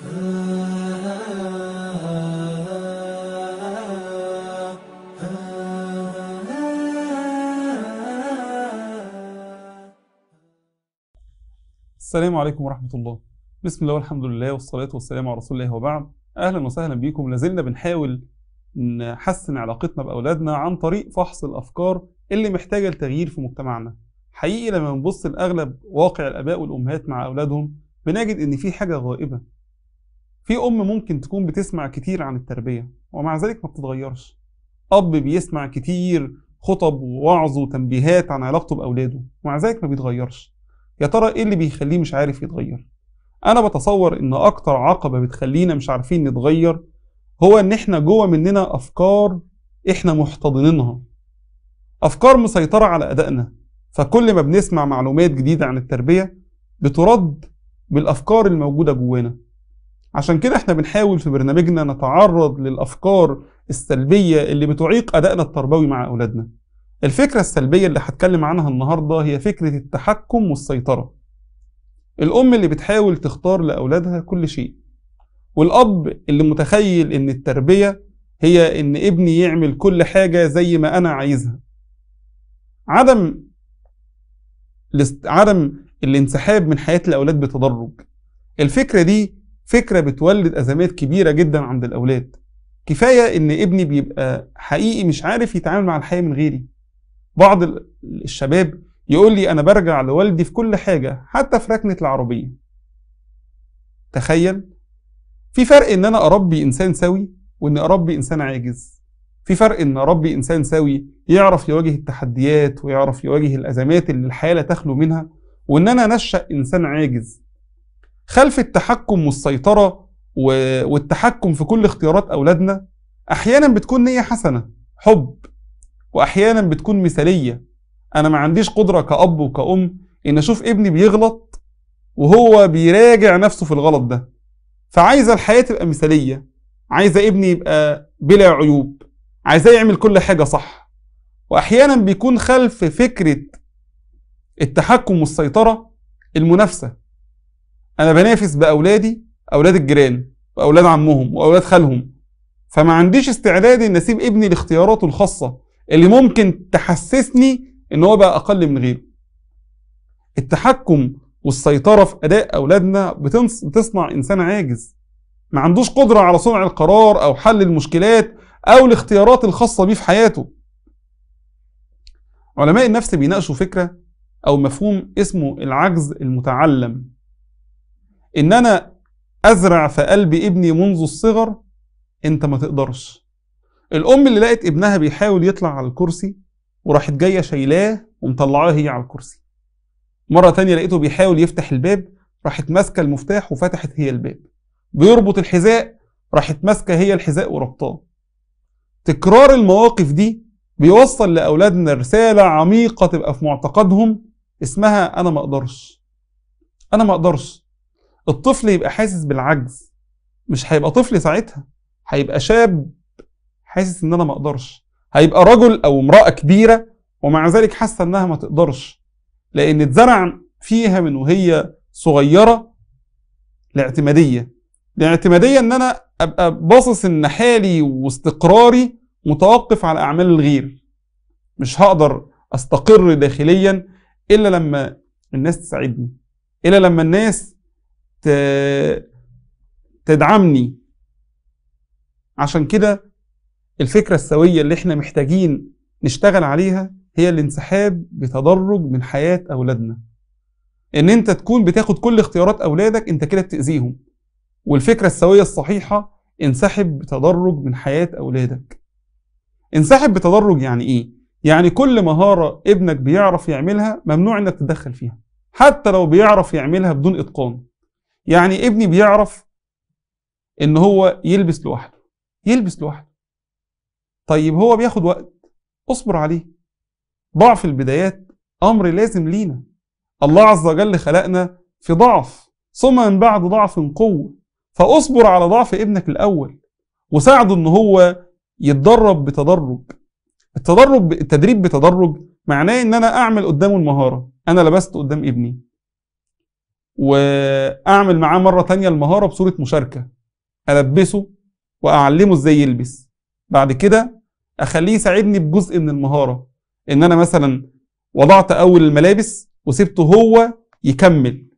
السلام عليكم ورحمة الله بسم الله والحمد لله والصلاة والسلام على رسول الله وبعد أهلا وسهلا بيكم لازلنا بنحاول نحسن علاقتنا بأولادنا عن طريق فحص الأفكار اللي محتاجة لتغيير في مجتمعنا حقيقي لما بنبص لأغلب واقع الآباء والأمهات مع أولادهم بنجد إن في حاجة غائبة في ام ممكن تكون بتسمع كتير عن التربيه ومع ذلك ما بتتغيرش اب بيسمع كتير خطب ووعظ وتنبيهات عن علاقته باولاده ومع ذلك ما بيتغيرش يا ترى ايه اللي بيخليه مش عارف يتغير انا بتصور ان اكتر عقبه بتخلينا مش عارفين نتغير هو ان احنا جوه مننا افكار احنا محتضنينها افكار مسيطره على ادائنا فكل ما بنسمع معلومات جديده عن التربيه بترد بالافكار الموجوده جوانا عشان كده احنا بنحاول في برنامجنا نتعرض للافكار السلبيه اللي بتعيق ادائنا التربوي مع اولادنا الفكره السلبيه اللي هتكلم عنها النهارده هي فكره التحكم والسيطره الام اللي بتحاول تختار لاولادها كل شيء والاب اللي متخيل ان التربيه هي ان ابني يعمل كل حاجه زي ما انا عايزها عدم عدم الانسحاب من حياه الاولاد بتدرج الفكره دي فكرة بتولد أزمات كبيرة جدا عند الأولاد كفاية إن ابني بيبقى حقيقي مش عارف يتعامل مع الحياة من غيري بعض الشباب يقول لي أنا برجع لوالدي في كل حاجة حتى في ركنة العربية تخيل في فرق إن أنا أربي إنسان سوي وإن أربي إنسان عاجز في فرق إن أربي إنسان سوي يعرف يواجه التحديات ويعرف يواجه الأزمات اللي الحياة لا تخلو منها وإن أنا أنشأ إنسان عاجز خلف التحكم والسيطرة والتحكم في كل اختيارات أولادنا أحيانا بتكون نية حسنة حب وأحيانا بتكون مثالية أنا ما عنديش قدرة كأب وكأم إن أشوف ابني بيغلط وهو بيراجع نفسه في الغلط ده فعايزة الحياة تبقى مثالية عايزة ابني يبقى بلا عيوب عايزاه يعمل كل حاجة صح وأحيانا بيكون خلف فكرة التحكم والسيطرة المنافسة انا بنافس باولادي اولاد الجيران واولاد عمهم واولاد خالهم فما عنديش استعداد ان اسيب ابني لاختياراته الخاصه اللي ممكن تحسسني ان هو بقى اقل من غيره التحكم والسيطره في اداء اولادنا بتصنع انسان عاجز ما عندوش قدره على صنع القرار او حل المشكلات او الاختيارات الخاصه بيه في حياته علماء النفس بيناقشوا فكره او مفهوم اسمه العجز المتعلم ان انا ازرع في قلب ابني منذ الصغر انت ما تقدرش الام اللي لقت ابنها بيحاول يطلع على الكرسي وراحت جايه شايلاه ومطلعاه هي على الكرسي مره تانية لقيته بيحاول يفتح الباب راحت ماسكه المفتاح وفتحت هي الباب بيربط الحذاء راحت ماسكه هي الحذاء وربطاه تكرار المواقف دي بيوصل لاولادنا رساله عميقه تبقى في معتقدهم اسمها انا ما اقدرش انا ما اقدرش الطفل يبقى حاسس بالعجز مش هيبقى طفل ساعتها هيبقى شاب حاسس ان انا ما اقدرش هيبقى رجل او امراه كبيره ومع ذلك حاسه انها ما تقدرش لان اتزرع فيها من وهي صغيره الاعتماديه الاعتماديه ان انا ابقى باصص ان حالي واستقراري متوقف على اعمال الغير مش هقدر استقر داخليا الا لما الناس تساعدني الا لما الناس تدعمني عشان كده الفكرة السوية اللي احنا محتاجين نشتغل عليها هي الانسحاب بتدرج من حياة أولادنا ان انت تكون بتاخد كل اختيارات أولادك انت كده بتأذيهم والفكرة السوية الصحيحة انسحب بتدرج من حياة أولادك انسحب بتدرج يعني ايه؟ يعني كل مهارة ابنك بيعرف يعملها ممنوع انك تتدخل فيها حتى لو بيعرف يعملها بدون إتقان يعني ابني بيعرف ان هو يلبس لوحده يلبس لوحده طيب هو بياخد وقت اصبر عليه ضعف البدايات امر لازم لينا الله عز وجل خلقنا في ضعف ثم من بعد ضعف قوه فاصبر على ضعف ابنك الاول وساعده ان هو يتدرب بتدرج التدرب التدريب بتدرج معناه ان انا اعمل قدامه المهاره انا لبست قدام ابني واعمل معاه مره تانية المهاره بصوره مشاركه البسه واعلمه ازاي يلبس بعد كده اخليه يساعدني بجزء من المهاره ان انا مثلا وضعت اول الملابس وسبته هو يكمل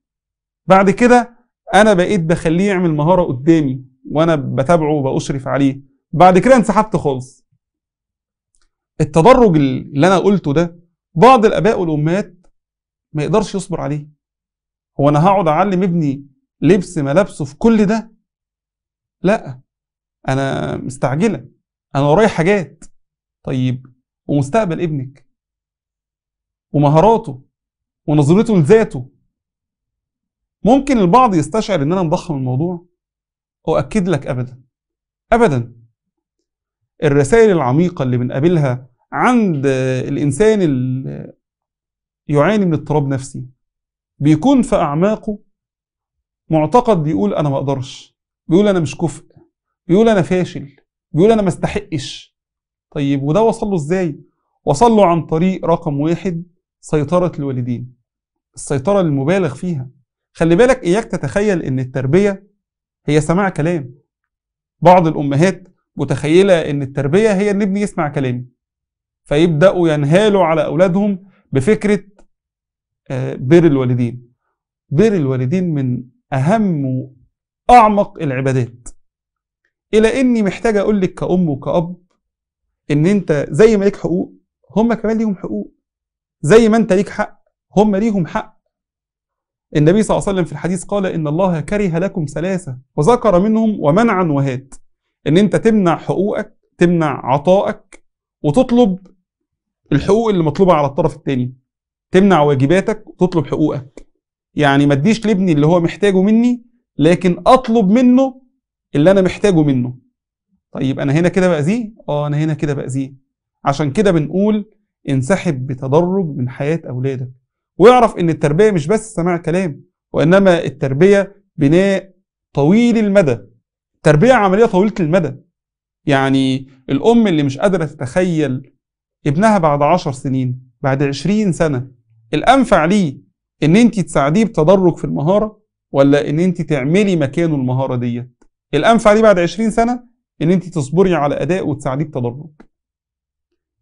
بعد كده انا بقيت بخليه يعمل مهاره قدامي وانا بتابعه وبأشرف عليه بعد كده انسحبت خالص التدرج اللي انا قلته ده بعض الاباء والامهات ما يقدرش يصبر عليه هو انا هقعد اعلم ابني لبس ملابسه في كل ده لا انا مستعجله انا ورايا حاجات طيب ومستقبل ابنك ومهاراته ونظرته لذاته ممكن البعض يستشعر ان انا مضخم الموضوع اؤكد لك ابدا ابدا الرسائل العميقه اللي بنقابلها عند الانسان اللي يعاني من اضطراب نفسي بيكون في أعماقه معتقد بيقول أنا ما أقدرش بيقول أنا مش كفء بيقول أنا فاشل بيقول أنا ما استحقش طيب وده وصل له إزاي؟ وصل له عن طريق رقم واحد سيطرة الوالدين السيطرة المبالغ فيها خلي بالك إياك تتخيل إن التربية هي سماع كلام بعض الأمهات متخيلة إن التربية هي إن ابني يسمع كلامي فيبدأوا ينهالوا على أولادهم بفكرة بر الوالدين بر الوالدين من أهم وأعمق العبادات إلى إني محتاج أقول لك كأم وكأب إن أنت زي ما ليك حقوق هم كمان ليهم حقوق زي ما أنت ليك حق هم ليهم حق النبي صلى الله عليه وسلم في الحديث قال إن الله كره لكم ثلاثة وذكر منهم ومنعا وهات إن أنت تمنع حقوقك تمنع عطائك وتطلب الحقوق اللي مطلوبة على الطرف الثاني تمنع واجباتك وتطلب حقوقك يعني ما تديش لابني اللي هو محتاجه مني لكن اطلب منه اللي انا محتاجه منه طيب انا هنا كده باذيه اه انا هنا كده باذيه عشان كده بنقول انسحب بتدرج من حياه اولادك واعرف ان التربيه مش بس سماع كلام وانما التربيه بناء طويل المدى التربيه عمليه طويله المدى يعني الام اللي مش قادره تتخيل ابنها بعد عشر سنين بعد عشرين سنه الانفع ليه ان انت تساعديه بتدرج في المهاره ولا ان انت تعملي مكانه المهاره ديت الانفع ليه بعد 20 سنه ان انت تصبري على اداء وتساعديه بتدرج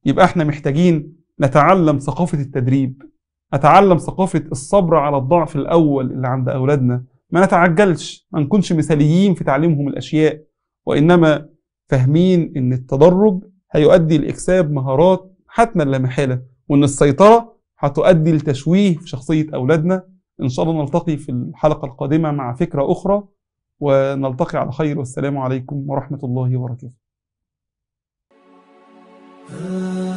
يبقى احنا محتاجين نتعلم ثقافه التدريب اتعلم ثقافه الصبر على الضعف الاول اللي عند اولادنا ما نتعجلش ما نكونش مثاليين في تعليمهم الاشياء وانما فاهمين ان التدرج هيؤدي لاكساب مهارات حتما لا محاله وان السيطره هتؤدي لتشويه في شخصية أولادنا إن شاء الله نلتقي في الحلقة القادمة مع فكرة أخرى ونلتقي على خير والسلام عليكم ورحمة الله وبركاته